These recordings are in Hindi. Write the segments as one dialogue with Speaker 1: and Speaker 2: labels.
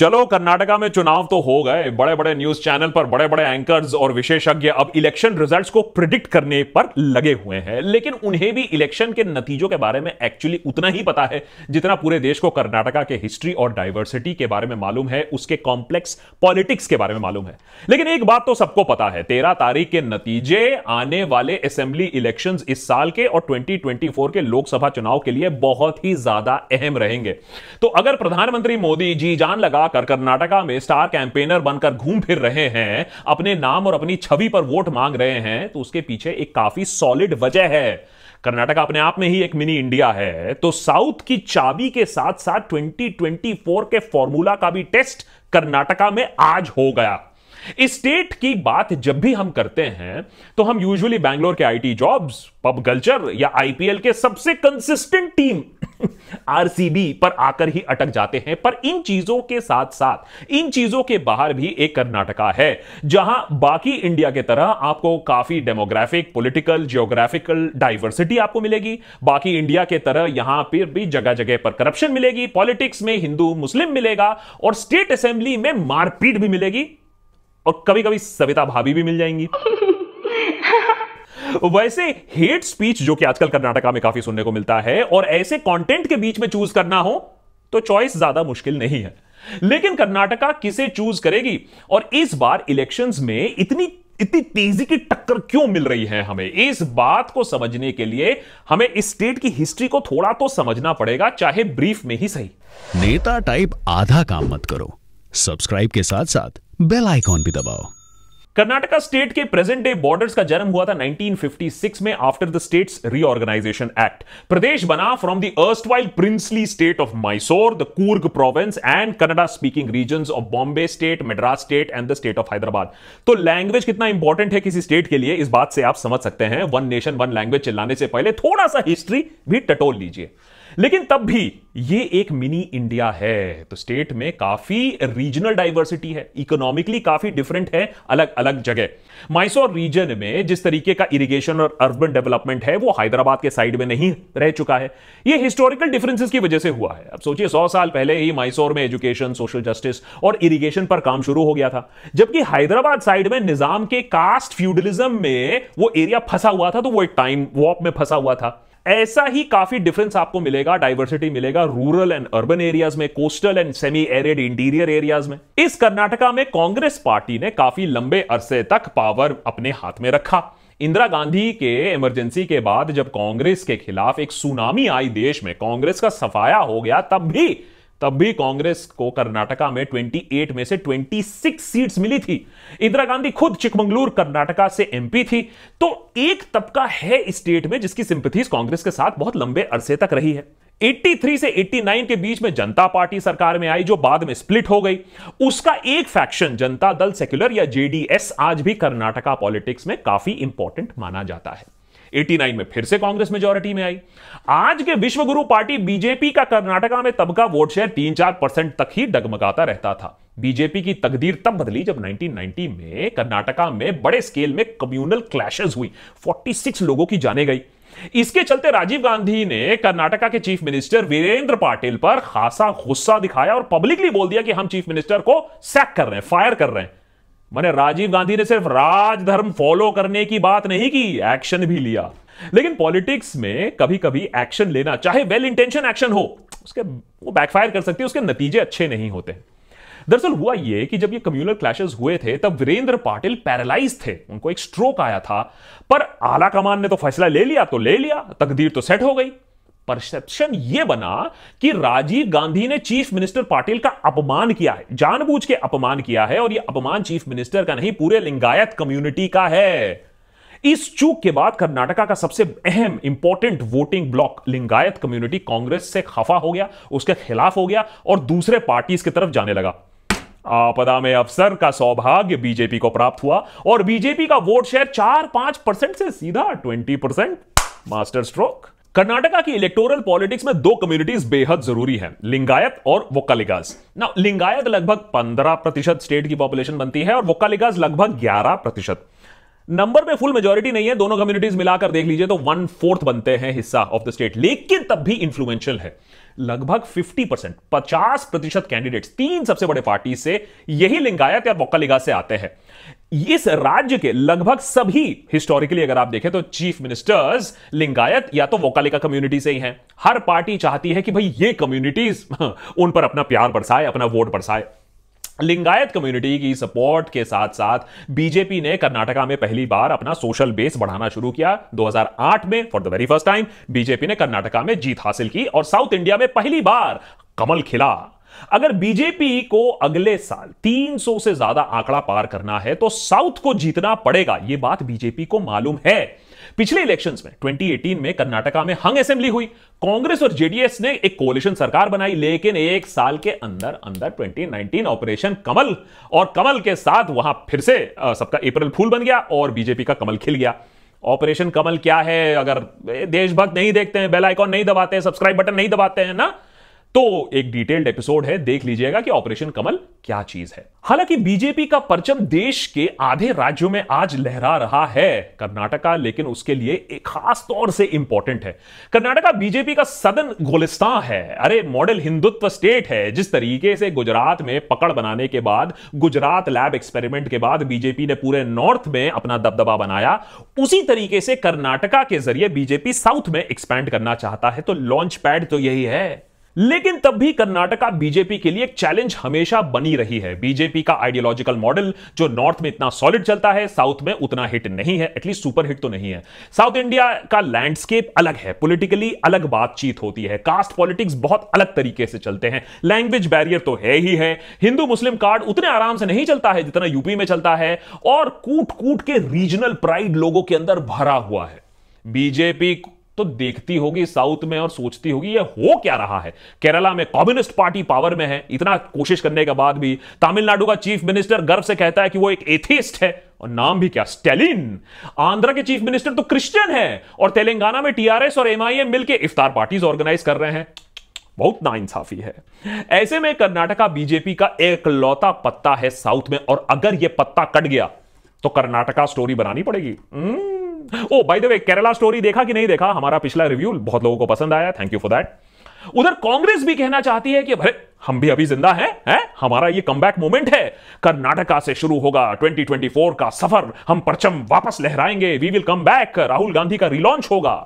Speaker 1: चलो कर्नाटका में चुनाव तो हो गए बड़े बड़े न्यूज चैनल पर बड़े बड़े एंकर्स और विशेषज्ञ अब इलेक्शन रिजल्ट्स को प्रिडिक्ट करने पर लगे हुए हैं लेकिन उन्हें भी इलेक्शन के नतीजों के बारे में एक्चुअली उतना ही पता है जितना पूरे देश को कर्नाटका के हिस्ट्री और डाइवर्सिटी के बारे में मालूम है उसके कॉम्प्लेक्स पॉलिटिक्स के बारे में मालूम है लेकिन एक बात तो सबको पता है तेरह तारीख के नतीजे आने वाले असेंबली इलेक्शन इस साल के और ट्वेंटी के लोकसभा चुनाव के लिए बहुत ही ज्यादा अहम रहेंगे तो अगर प्रधानमंत्री मोदी जी जान लगा कर कर्नाटका में स्टार कैंपेनर बनकर घूम फिर रहे हैं अपने नाम और अपनी छवि पर वोट मांग रहे हैं तो उसके पीछे एक काफी सॉलिड वजह है कर्नाटका अपने आप में ही एक मिनी इंडिया है तो साउथ की चाबी के साथ साथ 2024 के फॉर्मूला का भी टेस्ट कर्नाटका में आज हो गया स्टेट की बात जब भी हम करते हैं तो हम यूजुअली बैंगलोर के आईटी जॉब्स पब कल्चर या आईपीएल के सबसे कंसिस्टेंट टीम आरसीबी पर आकर ही अटक जाते हैं पर इन चीजों के साथ साथ इन चीजों के बाहर भी एक कर्नाटका है जहां बाकी इंडिया के तरह आपको काफी डेमोग्राफिक पॉलिटिकल जियोग्राफिकल डाइवर्सिटी आपको मिलेगी बाकी इंडिया के तरह यहां पर भी जगह जगह पर करप्शन मिलेगी पॉलिटिक्स में हिंदू मुस्लिम मिलेगा और स्टेट असेंबली में मारपीट भी मिलेगी और कभी कभी सविता भाभी भी मिल जाएंगी वैसे हेट स्पीच जो कि आजकल कर्नाटका में काफी सुनने को मिलता है और ऐसे कंटेंट के बीच में चूज करना हो तो चॉइस ज्यादा मुश्किल नहीं है लेकिन कर्नाटका किसे चूज करेगी और इस बार इलेक्शंस में इतनी इतनी तेजी की टक्कर क्यों मिल रही है हमें इस बात को समझने के लिए हमें इस स्टेट की हिस्ट्री को थोड़ा तो समझना पड़ेगा चाहे ब्रीफ में ही सही नेता टाइप आधा काम मत करो सब्सक्राइब के साथ साथ बेल आइकॉन भी दबाओ कर्नाटका स्टेट के प्रेजेंट डे बॉर्डर्स का जन्म हुआ था 1956 में after the states reorganisation act प्रदेश बना from the erstwhile princely state of Mysore the Coorg province and Kannada speaking region of Bombay state Madras state and the state of Hyderabad तो लैंग्वेज कितना इंपॉर्टेंट है किसी स्टेट के लिए इस बात से आप समझ सकते हैं वन नेशन वन लैंग्वेज चिल्लाने से पहले थोड़ा सा हिस्ट्री भी टटोल लीजिए लेकिन तब भी ये एक मिनी इंडिया है तो स्टेट में काफी रीजनल डाइवर्सिटी है इकोनॉमिकली काफी डिफरेंट है अलग अलग जगह माइसोर रीजन में जिस तरीके का इरिगेशन और अर्बन डेवलपमेंट है वो हैदराबाद के साइड में नहीं रह चुका है ये हिस्टोरिकल डिफरेंसेस की वजह से हुआ है अब सोचिए सौ साल पहले ही माइसोर में एजुकेशन सोशल जस्टिस और इरीगेशन पर काम शुरू हो गया था जबकि हैदराबाद साइड में निजाम के कास्ट फ्यूडलिज्म में वो एरिया फंसा हुआ था तो वो एक टाइम वॉप में फंसा हुआ था ऐसा ही काफी डिफरेंस आपको मिलेगा डाइवर्सिटी मिलेगा रूरल एंड अर्बन एरियाज में coastal and semi arid interior areas में इस कर्नाटका में कांग्रेस पार्टी ने काफी लंबे अरसे तक पावर अपने हाथ में रखा इंदिरा गांधी के इमरजेंसी के बाद जब कांग्रेस के खिलाफ एक सुनामी आई देश में कांग्रेस का सफाया हो गया तब भी तब भी कांग्रेस को कर्नाटका में 28 में से 26 सीट्स मिली थी इंदिरा गांधी खुद चिकमंगलूर कर्नाटका से एमपी थी तो एक तबका है स्टेट में जिसकी सिंपथीज कांग्रेस के साथ बहुत लंबे अरसे तक रही है 83 से 89 के बीच में जनता पार्टी सरकार में आई जो बाद में स्प्लिट हो गई उसका एक फैक्शन जनता दल सेक्युलर या जेडीएस आज भी कर्नाटका पॉलिटिक्स में काफी इंपॉर्टेंट माना जाता है 89 में फिर से कांग्रेस मेजोरिटी में आई आज के विश्वगुरु पार्टी बीजेपी का कर्नाटका में तब का वोट शेयर तीन चार परसेंट तक ही डगमगाता रहता था बीजेपी की तकदीर तब बदली जब 1990 में कर्नाटका में बड़े स्केल में कम्युनल क्लैशेस हुई 46 लोगों की जाने गई इसके चलते राजीव गांधी ने कर्नाटका के चीफ मिनिस्टर वीरेंद्र पाटिल पर खासा गुस्सा दिखाया और पब्लिकली बोल दिया कि हम चीफ मिनिस्टर को सैक कर रहे हैं फायर कर रहे हैं मैंने राजीव गांधी ने सिर्फ राजधर्म फॉलो करने की बात नहीं की एक्शन भी लिया लेकिन पॉलिटिक्स में कभी कभी एक्शन लेना चाहे वेल इंटेंशन एक्शन हो उसके वो बैकफायर कर सकती है उसके नतीजे अच्छे नहीं होते दरअसल हुआ ये कि जब ये कम्युनल क्लैशेस हुए थे तब वीरेंद्र पाटिल पैरालाइज थे उनको एक स्ट्रोक आया था पर आला कमान ने तो फैसला ले लिया तो ले लिया तकदीर तो सेट हो गई परसेप्शन यह बना कि राजीव गांधी ने चीफ मिनिस्टर पाटिल का अपमान किया है जानबूझ के अपमान किया है और यह अपमान चीफ मिनिस्टर का नहीं पूरे लिंगायत कम्युनिटी का है इस चूक के बाद कर्नाटका का सबसे अहम important voting block Lingayat community Congress से खफा हो गया उसके खिलाफ हो गया और दूसरे पार्टीज की तरफ जाने लगा आपदा में अफसर का सौभाग्य बीजेपी को प्राप्त हुआ और बीजेपी का वोट शेयर चार पांच परसेंट से सीधा twenty percent master stroke Karnataka की इलेक्टोरल पॉलिटिक्स में दो कम्युनिटीज बेहद जरूरी हैं लिंगायत और वोकालिगाज ना लिंगायत लगभग 15 प्रतिशत स्टेट की पॉपुलेशन बनती है और वोकालिगाज लगभग 11 प्रतिशत नंबर में फुल मेजोरिटी नहीं है दोनों कम्युनिटीज मिलाकर देख लीजिए तो वन फोर्थ बनते हैं हिस्सा ऑफ द स्टेट लेकिन तब भी इन्फ्लुएंशियल है लगभग 50 परसेंट पचास प्रतिशत कैंडिडेट तीन सबसे बड़े पार्टी से यही लिंगायत या वक्का से आते हैं इस राज्य के लगभग सभी हिस्टोरिकली अगर आप देखें तो चीफ मिनिस्टर्स लिंगायत या तो वोकालिका कम्युनिटी से ही हैं हर पार्टी चाहती है कि भाई ये कम्युनिटीज उन पर अपना प्यार बरसाए अपना वोट बरसाए लिंगायत कम्युनिटी की सपोर्ट के साथ साथ बीजेपी ने कर्नाटका में पहली बार अपना सोशल बेस बढ़ाना शुरू किया 2008 में for the very first time BJP ने कर्नाटका में जीत हासिल की और साउथ इंडिया में पहली बार कमल खिला अगर बीजेपी को अगले साल 300 से ज्यादा आंकड़ा पार करना है तो साउथ को जीतना पड़ेगा यह बात बीजेपी को मालूम है पिछले इलेक्शंस में 2018 में कर्नाटका में हंग असेंबली हुई कांग्रेस और जेडीएस ने एक कोलिशन सरकार बनाई लेकिन एक साल के अंदर अंदर 2019 ऑपरेशन कमल और कमल के साथ वहां फिर से सबका अप्रैल फूल बन गया और बीजेपी का कमल खिल गया ऑपरेशन कमल क्या है अगर देशभक्त नहीं देखते हैं बेल आइकॉन नहीं दबाते हैं सब्सक्राइब बटन नहीं दबाते हैं ना तो एक डिटेल्ड एपिसोड है देख लीजिएगा कि ऑपरेशन कमल क्या चीज है हालांकि बीजेपी का परचम देश के आधे राज्यों में आज लहरा रहा है कर्नाटका लेकिन उसके लिए एक खास तौर से इंपॉर्टेंट है कर्नाटका बीजेपी का सदन गोलिस्तान है अरे मॉडल हिंदुत्व स्टेट है जिस तरीके से गुजरात में पकड़ बनाने के बाद गुजरात लैब एक्सपेरिमेंट के बाद बीजेपी ने पूरे नॉर्थ में अपना दबदबा बनाया उसी तरीके से कर्नाटका के जरिए बीजेपी साउथ में एक्सपैंड करना चाहता है तो लॉन्च पैड तो यही है लेकिन तब भी कर्नाटका बीजेपी के लिए एक चैलेंज हमेशा बनी रही है बीजेपी का आइडियोलॉजिकल मॉडल जो नॉर्थ में इतना सॉलिड चलता है साउथ में उतना हिट नहीं है एटलीस्ट सुपर हिट तो नहीं है साउथ इंडिया का लैंडस्केप अलग है पोलिटिकली अलग बातचीत होती है कास्ट पॉलिटिक्स बहुत अलग तरीके से चलते हैं लैंग्वेज बैरियर तो है ही है हिंदू मुस्लिम कार्ड उतने आराम से नहीं चलता है जितना यूपी में चलता है और कूट कूट के रीजनल प्राइड लोगों के अंदर भरा हुआ है बीजेपी तो देखती होगी साउथ में और सोचती होगी ये हो क्या रहा है केरला में कम्युनिस्ट पार्टी पावर में है इतना कोशिश करने के बाद भी तमिलनाडु का चीफ मिनिस्टर गर्व से कहता है कि वो एक एथिस्ट है और नाम भी क्या स्टेलिन आंध्र के चीफ मिनिस्टर तो क्रिश्चियन है और तेलंगाना में टीआरएस और एमआईएम मिलकर इफ्तार पार्टीज ऑर्गेनाइज कर रहे हैं बहुत नाइंसाफी है ऐसे में कर्नाटका बीजेपी का एक लौता पत्ता है साउथ में और अगर यह पत्ता कट गया तो कर्नाटका स्टोरी बनानी पड़ेगी hmm. Oh by the way Kerala story देखा कि नहीं देखा हमारा पिछला रिव्यू बहुत लोगों को पसंद आया थैंक यू फॉर दैट उधर कांग्रेस भी कहना चाहती है कि भरे हम भी अभी जिंदा हैं है? हमारा ये कमबैक मोमेंट है कर्नाटका से शुरू होगा 2024 का सफर हम परचम वापस लहराएंगे we will come back Rahul Gandhi का रिलॉन्च होगा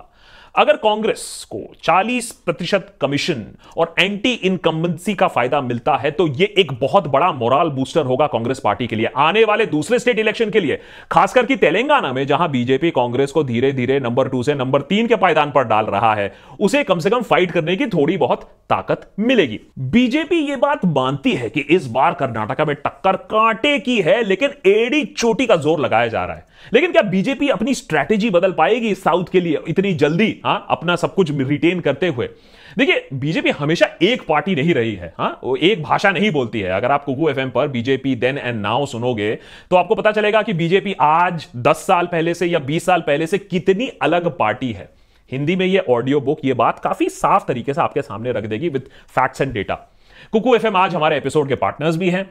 Speaker 1: अगर कांग्रेस को 40 प्रतिशत कमीशन और एंटी इनकम्बेंसी का फायदा मिलता है तो यह एक बहुत बड़ा मोरल बूस्टर होगा कांग्रेस पार्टी के लिए आने वाले दूसरे स्टेट इलेक्शन के लिए खासकर कि तेलंगाना में जहां बीजेपी कांग्रेस को धीरे धीरे नंबर टू से नंबर तीन के पायदान पर डाल रहा है उसे कम से कम फाइट करने की थोड़ी बहुत ताकत मिलेगी बीजेपी यह बात मानती है कि इस बार कर्नाटका में टक्कर कांटे की है लेकिन एडी चोटी का जोर लगाया जा रहा है लेकिन क्या बीजेपी अपनी स्ट्रैटेजी बदल पाएगी साउथ के लिए इतनी जल्दी हाँ अपना सब कुछ रिटेन करते हुए देखिए बीजेपी हमेशा एक पार्टी नहीं रही है हाँ वो एक भाषा नहीं बोलती है अगर आप कुकू एफ पर बीजेपी देन एंड नाउ सुनोगे तो आपको पता चलेगा कि बीजेपी आज दस साल पहले से या बीस साल पहले से कितनी अलग पार्टी है हिंदी में ये ऑडियो बुक ये बात काफी साफ तरीके से आपके सामने रख देगी with facts and data Kuku F आज हमारे एपिसोड के पार्टनर्स भी हैं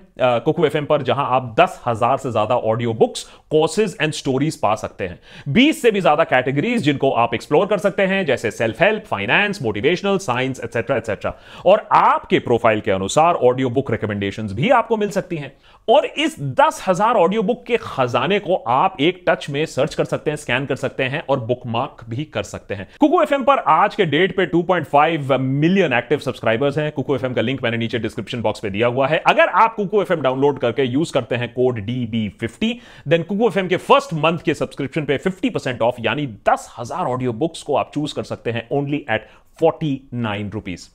Speaker 1: कुकू एफ पर जहां आप दस हजार से ज्यादा audio books courses and stories पा सकते हैं बीस से भी ज्यादा कैटेगरीज जिनको आप एक्सप्लोर कर सकते हैं जैसे self help finance motivational science etcetera etcetera और आपके प्रोफाइल के अनुसार ऑडियो बुक रिकमेंडेशन भी आपको मिल सकती हैं और इस दस हजार ऑडियो बुक के खजाने को आप एक टच में सर्च कर सकते हैं स्कैन कर सकते हैं और बुकमार्क भी कर सकते हैं कुको एफ पर आज के डेट पे 2.5 मिलियन एक्टिव सब्सक्राइबर्स हैं कुको एफ का लिंक मैंने नीचे डिस्क्रिप्शन बॉक्स पे दिया हुआ है अगर आप कुको एफ डाउनलोड करके यूज करते हैं code D fifty then Kuku F के फर्स्ट मंथ के सब्सक्रिप्शन पे फिफ्टी ऑफ यानी दस हजार ऑडियो बुक्स को आप चूज कर सकते हैं only at forty nine rupees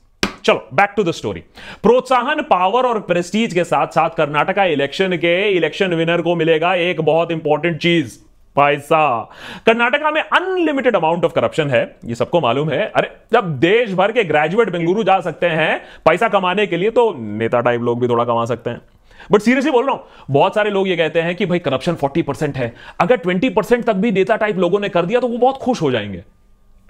Speaker 1: चलो बैक टू द स्टोरी प्रोत्साहन पावर और प्रेस्टीज के साथ साथ कर्नाटका इलेक्शन के इलेक्शन विनर को मिलेगा एक बहुत इंपॉर्टेंट चीज पैसा कर्नाटका में अनलिमिटेड अमाउंट ऑफ करप्शन है ये सबको मालूम है अरे जब देश भर के ग्रेजुएट बेंगलुरु जा सकते हैं पैसा कमाने के लिए तो नेता टाइप लोग भी थोड़ा कमा सकते हैं बट सीरियसली बोल रहा हूं बहुत सारे लोग ये कहते हैं कि भाई करप्शन 40 परसेंट है अगर 20 परसेंट तक भी नेता टाइप लोगों ने कर दिया तो वो बहुत खुश हो जाएंगे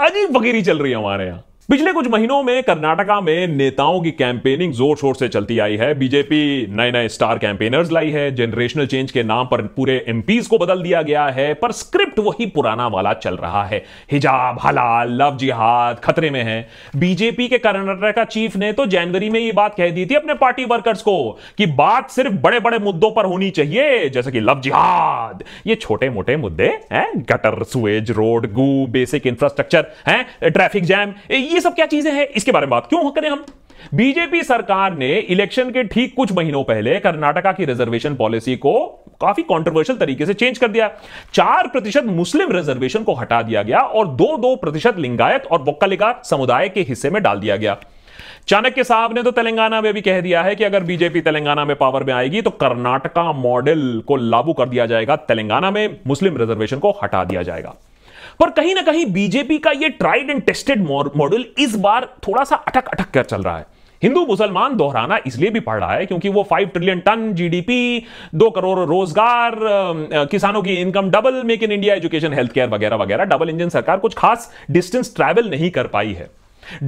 Speaker 1: अजीब वगैरह चल रही है हमारे यहां पिछले कुछ महीनों में कर्नाटका में नेताओं की कैंपेनिंग जोर शोर से चलती आई है बीजेपी नए नए स्टार कैंपेनर्स लाई है जनरेशनल चेंज के नाम पर पूरे एमपीज को बदल दिया गया है पर स्क्रिप्ट वही पुराना वाला चल रहा है हिजाब हलाल लव जिहाद खतरे में है बीजेपी के कर्नाटका चीफ ने तो जनवरी में ये बात कह दी थी अपने पार्टी वर्कर्स को कि बात सिर्फ बड़े बड़े मुद्दों पर होनी चाहिए जैसे कि लव जिहाद ये छोटे मोटे मुद्दे हैं गटर सुएज रोड गू बेसिक इंफ्रास्ट्रक्चर है ट्रैफिक जैम ये ये सब क्या चीजें हैं इसके बारे में बात क्यों करें हम बीजेपी सरकार ने इलेक्शन के ठीक कुछ महीनों पहले कर्नाटका की रिजर्वेशन पॉलिसी को काफी कंट्रोवर्शियल तरीके से चेंज कर दिया चार प्रतिशत मुस्लिम रिजर्वेशन को हटा दिया गया और दो दो प्रतिशत लिंगायत और बोक्कालिका समुदाय के हिस्से में डाल दिया गया चाणक्य साहब ने तो तेलंगाना में भी कह दिया है कि अगर बीजेपी तेलंगाना में पावर में आएगी तो कर्नाटका मॉडल को लागू कर दिया जाएगा तेलंगाना में मुस्लिम रिजर्वेशन को हटा दिया जाएगा पर कहीं ना कहीं बीजेपी का यह ट्राइड एंड टेस्टेड मॉडल इस बार थोड़ा सा अटक अटक कर चल रहा है हिंदू मुसलमान दोहराना इसलिए भी पड़ रहा है क्योंकि वो फाइव ट्रिलियन टन जीडीपी दो करोड़ रोजगार किसानों की income double make in India education health care वगैरह वगैरह डबल इंजन सरकार कुछ खास डिस्टेंस ट्रैवल नहीं कर पाई है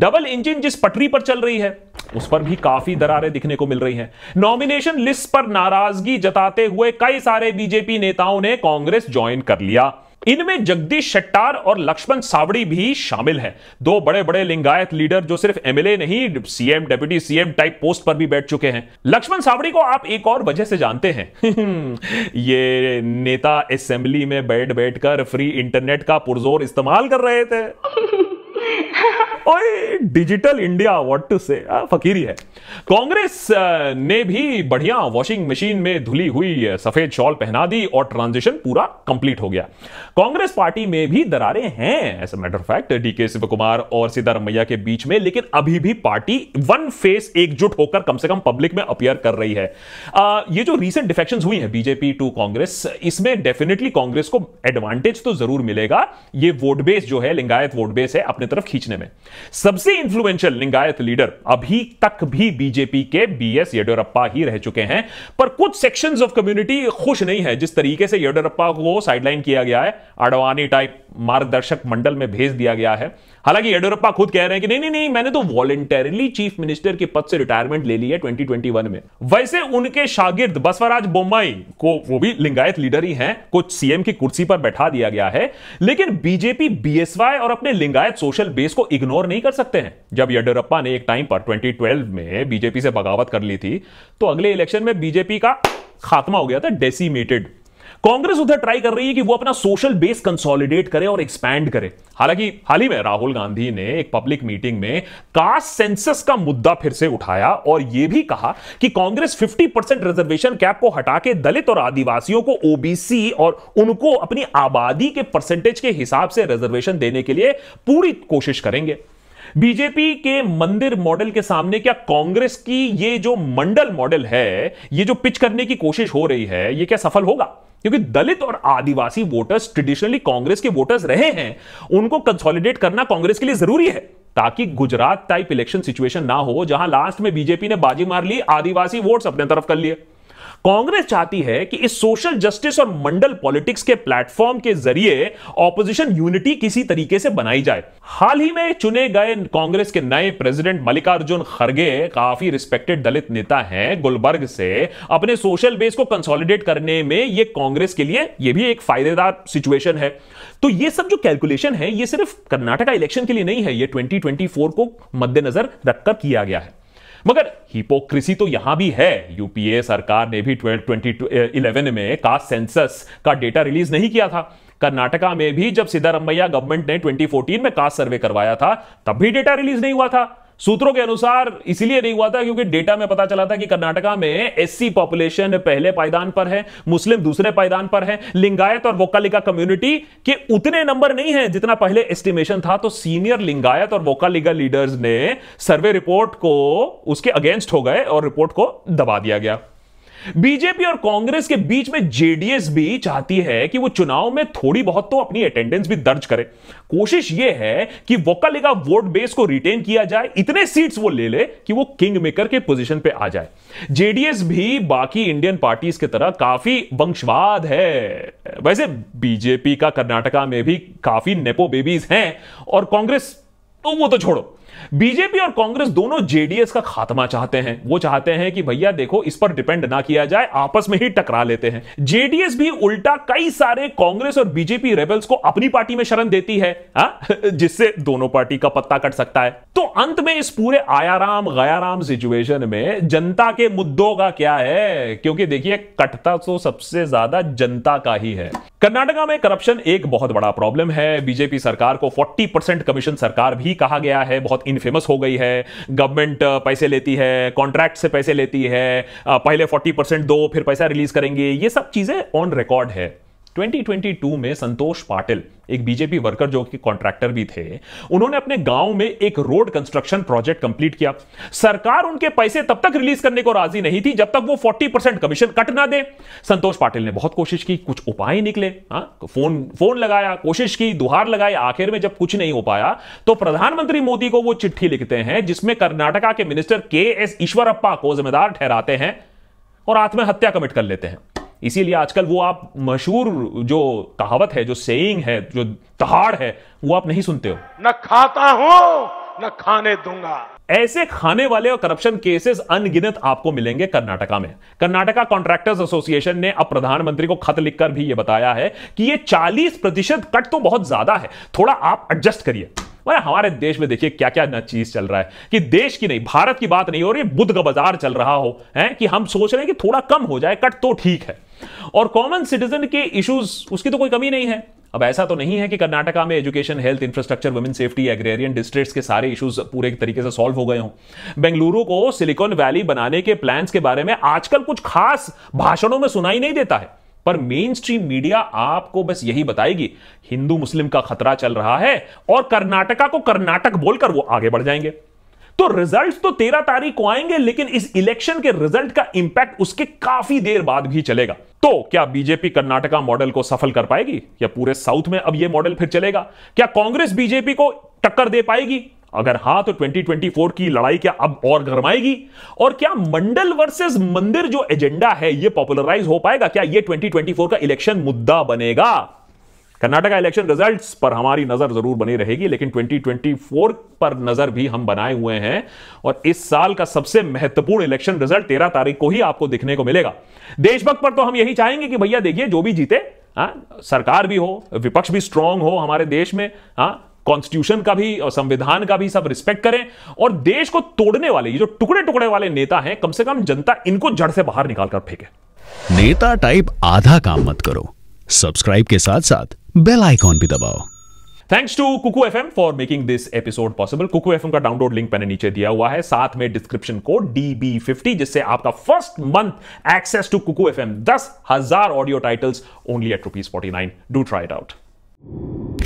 Speaker 1: डबल इंजन जिस पटरी पर चल रही है उस पर भी काफी दरारें दिखने को मिल रही हैं नॉमिनेशन लिस्ट पर नाराजगी जताते हुए कई सारे बीजेपी नेताओं ने कांग्रेस ज्वाइन कर लिया इनमें जगदीश शट्टार और लक्ष्मण सावड़ी भी शामिल हैं दो बड़े बड़े लिंगायत लीडर जो सिर्फ एमएलए नहीं CM deputy CM type post पर भी बैठ चुके हैं लक्ष्मण सावड़ी को आप एक और वजह से जानते हैं ये नेता असेंबली में बैठ बैठकर फ्री इंटरनेट का पुरजोर इस्तेमाल कर रहे थे ओए डिजिटल इंडिया व्हाट टू से फकीरी है कांग्रेस ने भी बढ़िया वॉशिंग मशीन में धुली हुई सफेद शॉल पहना दी और ट्रांजिशन पूरा कंप्लीट हो गया कांग्रेस पार्टी में भी दरारें हैं as matter fact DK Shivakumar और सिद्धारमैया के बीच में लेकिन अभी भी पार्टी वन फेस एकजुट होकर कम से कम पब्लिक में अपियर कर रही है आ, ये जो रिसेंट डिफेक्शन हुई है बीजेपी टू कांग्रेस इसमें डेफिनेटली कांग्रेस को एडवांटेज तो जरूर मिलेगा ये वोट बेस जो है लिंगायत वोट बेस है अपने तरफ खींचने में सबसे इंफ्लुएंशियल लिंगायत लीडर अभी तक भी बीजेपी के बी एस येडियुरप्पा ही रह चुके हैं पर कुछ सेक्शन ऑफ कम्युनिटी खुश नहीं है जिस तरीके से येडियुरप्पा को साइडलाइन किया गया है अडवाणी टाइप मार्गदर्शक मंडल में भेज दिया गया है हालांकि येडियुरप्पा खुद कह रहे हैं कि नहीं नहीं नहीं मैंने तो वॉलेंटरली चीफ मिनिस्टर के पद से रिटायरमेंट ले ली है 2021 में वैसे उनके शागिर्द बसवराज बोम्बाई को वो भी लिंगायत लीडर ही हैं कुछ सीएम की कुर्सी पर बैठा दिया गया है लेकिन बीजेपी बीएसवाई और अपने लिंगायत सोशल बेस को इग्नोर नहीं कर सकते हैं जब येडियुरप्पा ने एक टाइम पर ट्वेल्व में बीजेपी से बगावत कर ली थी तो अगले इलेक्शन में बीजेपी का खात्मा हो गया था डेसीमेटेड कांग्रेस उधर ट्राई कर रही है कि वो अपना सोशल बेस कंसोलिडेट करे और एक्सपैंड करे हालांकि हाल ही में राहुल गांधी ने एक पब्लिक मीटिंग में कास्ट सेंसस का मुद्दा फिर से उठाया और यह भी कहा कि कांग्रेस 50 परसेंट रिजर्वेशन कैप को हटा के दलित और आदिवासियों को ओबीसी और उनको अपनी आबादी के परसेंटेज के हिसाब से रिजर्वेशन देने के लिए पूरी कोशिश करेंगे बीजेपी के मंदिर मॉडल के सामने क्या कांग्रेस की ये जो मंडल मॉडल है ये जो पिच करने की कोशिश हो रही है ये क्या सफल होगा क्योंकि दलित और आदिवासी वोटर्स ट्रेडिशनली कांग्रेस के वोटर्स रहे हैं उनको कंसोलिडेट करना कांग्रेस के लिए जरूरी है ताकि गुजरात टाइप इलेक्शन सिचुएशन ना हो जहां लास्ट में बीजेपी ने बाजी मार ली आदिवासी वोट्स अपने तरफ कर लिए कांग्रेस चाहती है कि इस सोशल जस्टिस और मंडल पॉलिटिक्स के प्लेटफॉर्म के जरिए ऑपोजिशन यूनिटी किसी तरीके से बनाई जाए हाल ही में चुने गए कांग्रेस के नए प्रेसिडेंट मल्लिकार्जुन खड़गे काफी रिस्पेक्टेड दलित नेता हैं गुलबर्ग से अपने सोशल बेस को कंसोलिडेट करने में यह कांग्रेस के लिए यह भी एक फायदेदार सिचुएशन है तो ये सब जो कैलकुलेशन है ये सिर्फ कर्नाटका इलेक्शन के लिए नहीं है ये 2024 को मद्देनजर रखकर किया गया है मगर हिपोक्रेसी तो यहां भी है यूपीए सरकार ने भी ट्वेल्व ट्वेंटी इलेवन में कास्ट सेंसस का डेटा रिलीज नहीं किया था कर्नाटका में भी जब सिद्धारमैया गवर्नमेंट ने 2014 में कास्ट सर्वे करवाया था तब भी डेटा रिलीज नहीं हुआ था सूत्रों के अनुसार इसलिए नहीं हुआ था क्योंकि डेटा में पता चला था कि कर्नाटका में एससी पॉपुलेशन पहले पायदान पर है मुस्लिम दूसरे पायदान पर है लिंगायत और वोकालिका कम्युनिटी के उतने नंबर नहीं है जितना पहले एस्टिमेशन था तो सीनियर लिंगायत और वोकालिका लीडर्स ने सर्वे रिपोर्ट को उसके अगेंस्ट हो गए और रिपोर्ट को दबा दिया गया बीजेपी और कांग्रेस के बीच में जेडीएस भी चाहती है कि वो चुनाव में थोड़ी बहुत तो अपनी अटेंडेंस भी दर्ज करे कोशिश ये है कि वक्का वोट बेस को रिटेन किया जाए इतने सीट्स वो ले ले कि वो किंग मेकर के पोजीशन पे आ जाए जेडीएस भी बाकी इंडियन पार्टीज की तरह काफी वंशवाद है वैसे बीजेपी का कर्नाटका में भी काफी नेपो बेबीज हैं और कांग्रेस तो वो तो छोड़ो बीजेपी और कांग्रेस दोनों जेडीएस का खात्मा चाहते हैं वो चाहते हैं कि भैया देखो इस पर डिपेंड ना किया जाए आपस में ही टकरा लेते हैं जेडीएस भी उल्टा कई सारे कांग्रेस और बीजेपी रेबल्स को अपनी पार्टी में शरण देती है हा? जिससे दोनों पार्टी का पत्ता कट सकता है तो अंत में इस पूरे आयाराम गयाराम सिचुएशन में जनता के मुद्दों का क्या है क्योंकि देखिए कटता तो सबसे ज्यादा जनता का ही है कर्नाटका में करप्शन एक बहुत बड़ा प्रॉब्लम है बीजेपी सरकार को 40 परसेंट कमीशन सरकार भी कहा गया है बहुत बहुत इनफेमस हो गई है गवर्नमेंट पैसे लेती है कॉन्ट्रैक्ट से पैसे लेती है पहले 40 परसेंट दो फिर पैसा रिलीज करेंगे ये सब चीज़ें ऑन रिकॉर्ड है 2022 में संतोष पाटिल एक बीजेपी वर्कर जो कि कॉन्ट्रैक्टर भी थे उन्होंने अपने गांव में एक रोड कंस्ट्रक्शन प्रोजेक्ट कंप्लीट किया सरकार उनके पैसे तब तक रिलीज करने को राजी नहीं थी जब तक वो 40 परसेंट कमीशन कट ना दे संतोष पाटिल ने बहुत कोशिश की कुछ उपाय निकले हा? फोन फोन लगाया कोशिश की दुहार लगाई आखिर में जब कुछ नहीं हो पाया तो प्रधानमंत्री मोदी को वो चिट्ठी लिखते हैं जिसमें कर्नाटका के मिनिस्टर के एस ईश्वरप्पा को जिम्मेदार ठहराते हैं और आत्महत्या कमिट कर लेते हैं इसीलिए आजकल वो आप मशहूर जो कहावत है जो सेइंग है जो तहाड़ है वो आप नहीं सुनते हो न खाता हूं न खाने दूंगा ऐसे खाने वाले और करप्शन केसेस अनगिनत आपको मिलेंगे कर्नाटका में कर्नाटका कॉन्ट्रैक्टर्स एसोसिएशन ने अब प्रधानमंत्री को खत लिखकर भी यह बताया है कि ये 40 प्रतिशत कट तो बहुत ज्यादा है थोड़ा आप एडजस्ट करिए वरना हमारे देश में देखिए क्या क्या चीज चल रहा है कि देश की नहीं भारत की बात नहीं हो रही बुद्ध का बाजार चल रहा हो है कि हम सोच रहे हैं कि थोड़ा कम हो जाए कट तो ठीक है और कॉमन सिटीजन के इश्यूज उसकी तो कोई कमी नहीं है अब ऐसा तो नहीं है कि कर्नाटका में education health infrastructure women safety agrarian districts के सारे इश्यूज पूरे तरीके से सॉल्व हो गए हों बेंगलुरु को सिलिकॉन वैली बनाने के प्लान्स के बारे में आजकल कुछ खास भाषणों में सुनाई नहीं देता है पर मेन स्ट्रीम मीडिया आपको बस यही बताएगी हिंदू मुस्लिम का खतरा चल रहा है और कर्नाटका को कर्नाटक बोलकर वो आगे बढ़ जाएंगे तो रिजल्ट तो तेरह तारीख को आएंगे लेकिन इस इलेक्शन के रिजल्ट का इंपैक्ट उसके काफी देर बाद भी चलेगा तो क्या बीजेपी कर्नाटका मॉडल को सफल कर पाएगी या पूरे साउथ में अब यह मॉडल फिर चलेगा क्या कांग्रेस बीजेपी को टक्कर दे पाएगी अगर हां तो 2024 की लड़ाई क्या अब और गर्माएगी और क्या मंडल वर्सेस मंदिर जो एजेंडा है ये पॉपुलराइज हो पाएगा क्या ये 2024 का इलेक्शन मुद्दा बनेगा कर्नाटका इलेक्शन रिजल्ट्स पर हमारी नजर जरूर बनी रहेगी लेकिन 2024 पर नजर भी हम बनाए हुए हैं और इस साल का सबसे महत्वपूर्ण इलेक्शन रिजल्ट तेरह तारीख को ही आपको दिखने को मिलेगा देशभक्त पर तो हम यही चाहेंगे कि भैया देखिए जो भी जीते आ, हाँ, सरकार भी हो विपक्ष भी स्ट्रांग हो हमारे देश में आ, हाँ, कॉन्स्टिट्यूशन का भी और संविधान का भी सब रिस्पेक्ट करें और देश को तोड़ने वाले ये जो टुकड़े टुकड़े वाले नेता हैं कम से कम जनता इनको जड़ से बाहर निकालकर फेंके नेता टाइप आधा काम मत करो सब्सक्राइब के साथ साथ बेल आइकॉन भी दबाओ thanks to Kuku F for making this episode possible Kuku F का डाउनलोड लिंक मैंने नीचे दिया हुआ है साथ में डिस्क्रिप्शन कोड फिफ्टी जिससे आपका first month access to Kuku F M दस हजार audio titles only at rupees forty nine do try it out